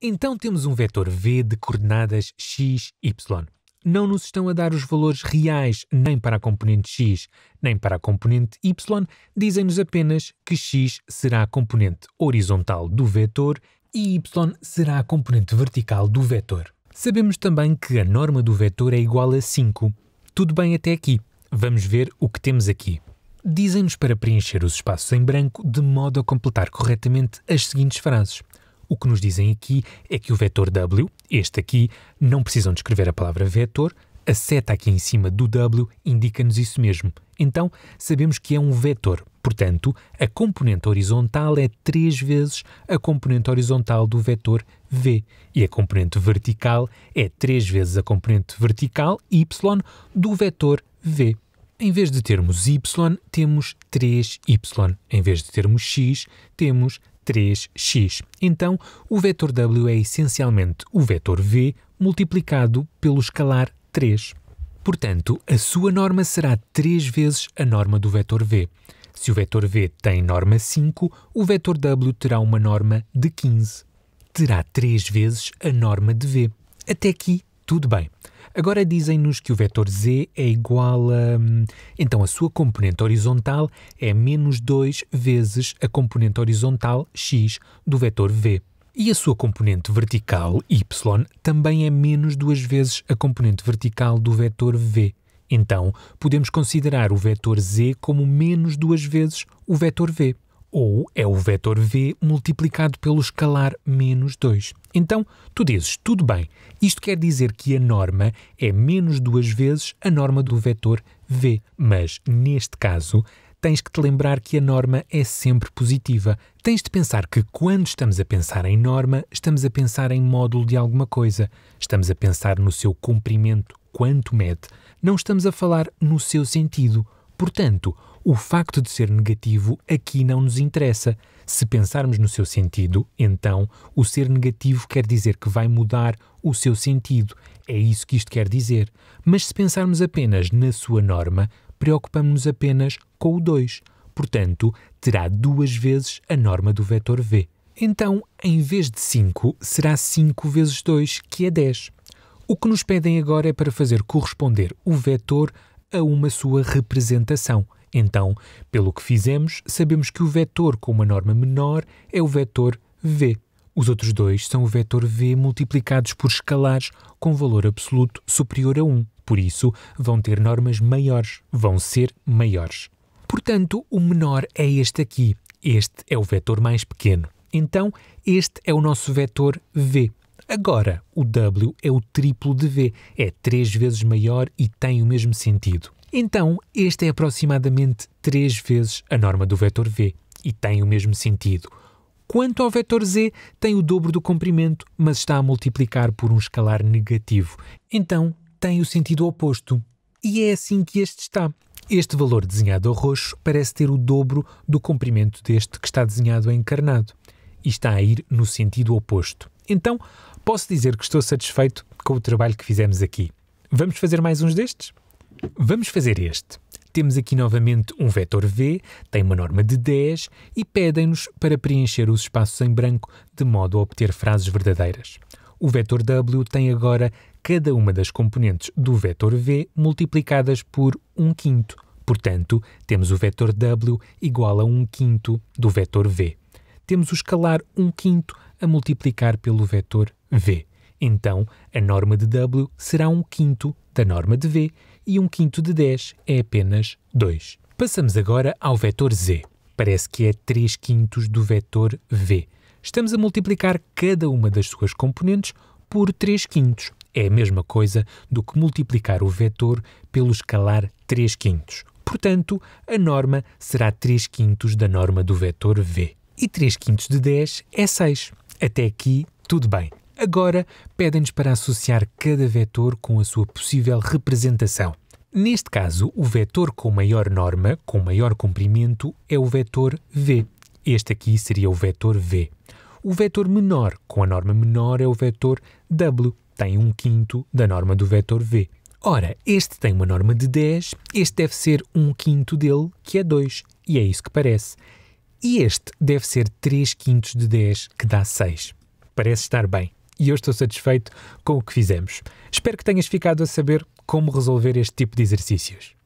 Então temos um vetor v de coordenadas x, y. Não nos estão a dar os valores reais nem para a componente x, nem para a componente y, dizem-nos apenas que x será a componente horizontal do vetor e y será a componente vertical do vetor. Sabemos também que a norma do vetor é igual a 5. Tudo bem até aqui. Vamos ver o que temos aqui. Dizem-nos para preencher os espaços em branco de modo a completar corretamente as seguintes frases. O que nos dizem aqui é que o vetor W, este aqui, não precisam descrever a palavra vetor, a seta aqui em cima do W indica-nos isso mesmo. Então, sabemos que é um vetor. Portanto, a componente horizontal é três vezes a componente horizontal do vetor V. E a componente vertical é três vezes a componente vertical Y do vetor V. Em vez de termos y, temos 3y. Em vez de termos x, temos 3x. Então, o vetor w é essencialmente o vetor v multiplicado pelo escalar 3. Portanto, a sua norma será 3 vezes a norma do vetor v. Se o vetor v tem norma 5, o vetor w terá uma norma de 15. Terá 3 vezes a norma de v. Até aqui tudo bem. Agora dizem-nos que o vetor z é igual a. Então a sua componente horizontal é menos 2 vezes a componente horizontal x do vetor v. E a sua componente vertical, y, também é menos duas vezes a componente vertical do vetor v. Então, podemos considerar o vetor z como menos duas vezes o vetor v ou é o vetor v multiplicado pelo escalar menos 2. Então, tu dizes, tudo bem, isto quer dizer que a norma é menos duas vezes a norma do vetor v, mas, neste caso, tens que te lembrar que a norma é sempre positiva. Tens de pensar que quando estamos a pensar em norma, estamos a pensar em módulo de alguma coisa. Estamos a pensar no seu comprimento, quanto mede. Não estamos a falar no seu sentido. Portanto, o facto de ser negativo aqui não nos interessa. Se pensarmos no seu sentido, então o ser negativo quer dizer que vai mudar o seu sentido. É isso que isto quer dizer. Mas se pensarmos apenas na sua norma, preocupamos-nos apenas com o 2. Portanto, terá duas vezes a norma do vetor v. Então, em vez de 5, será 5 vezes 2, que é 10. O que nos pedem agora é para fazer corresponder o vetor a uma sua representação. Então, pelo que fizemos, sabemos que o vetor com uma norma menor é o vetor v. Os outros dois são o vetor v multiplicados por escalares com valor absoluto superior a 1. Por isso, vão ter normas maiores, vão ser maiores. Portanto, o menor é este aqui. Este é o vetor mais pequeno. Então, este é o nosso vetor v. Agora, o W é o triplo de V, é três vezes maior e tem o mesmo sentido. Então, este é aproximadamente três vezes a norma do vetor V e tem o mesmo sentido. Quanto ao vetor z, tem o dobro do comprimento, mas está a multiplicar por um escalar negativo. Então, tem o sentido oposto. E é assim que este está. Este valor desenhado a roxo parece ter o dobro do comprimento deste que está desenhado a encarnado. E está a ir no sentido oposto. Então, posso dizer que estou satisfeito com o trabalho que fizemos aqui. Vamos fazer mais uns destes? Vamos fazer este. Temos aqui novamente um vetor v, tem uma norma de 10 e pedem-nos para preencher os espaços em branco de modo a obter frases verdadeiras. O vetor w tem agora cada uma das componentes do vetor v multiplicadas por 1 quinto. Portanto, temos o vetor w igual a 1 quinto do vetor v. Temos o escalar 1 quinto a multiplicar pelo vetor V. Então, a norma de W será um quinto da norma de V e um quinto de 10 é apenas 2. Passamos agora ao vetor Z. Parece que é 3 quintos do vetor V. Estamos a multiplicar cada uma das suas componentes por 3 quintos. É a mesma coisa do que multiplicar o vetor pelo escalar 3 quintos. Portanto, a norma será 3 quintos da norma do vetor V. E 3 quintos de 10 é 6. Até aqui, tudo bem. Agora pedem-nos para associar cada vetor com a sua possível representação. Neste caso, o vetor com maior norma, com maior comprimento, é o vetor v. Este aqui seria o vetor v. O vetor menor, com a norma menor, é o vetor w. Tem um quinto da norma do vetor v. Ora, este tem uma norma de 10, este deve ser um quinto dele, que é 2, e é isso que parece. E este deve ser 3 quintos de 10, que dá 6. Parece estar bem e eu estou satisfeito com o que fizemos. Espero que tenhas ficado a saber como resolver este tipo de exercícios.